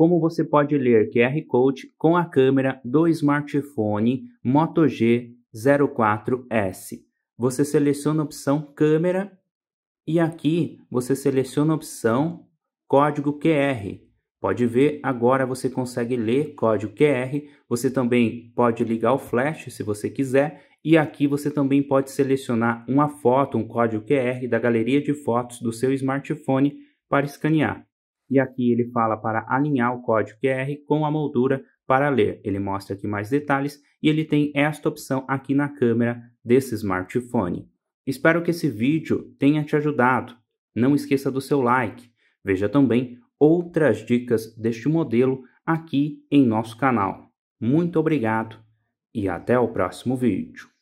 como você pode ler QR Code com a câmera do smartphone Moto G04S. Você seleciona a opção Câmera e aqui você seleciona a opção Código QR. Pode ver, agora você consegue ler código QR. Você também pode ligar o flash se você quiser. E aqui você também pode selecionar uma foto, um código QR da galeria de fotos do seu smartphone para escanear e aqui ele fala para alinhar o código QR com a moldura para ler. Ele mostra aqui mais detalhes e ele tem esta opção aqui na câmera desse smartphone. Espero que esse vídeo tenha te ajudado. Não esqueça do seu like. Veja também outras dicas deste modelo aqui em nosso canal. Muito obrigado e até o próximo vídeo.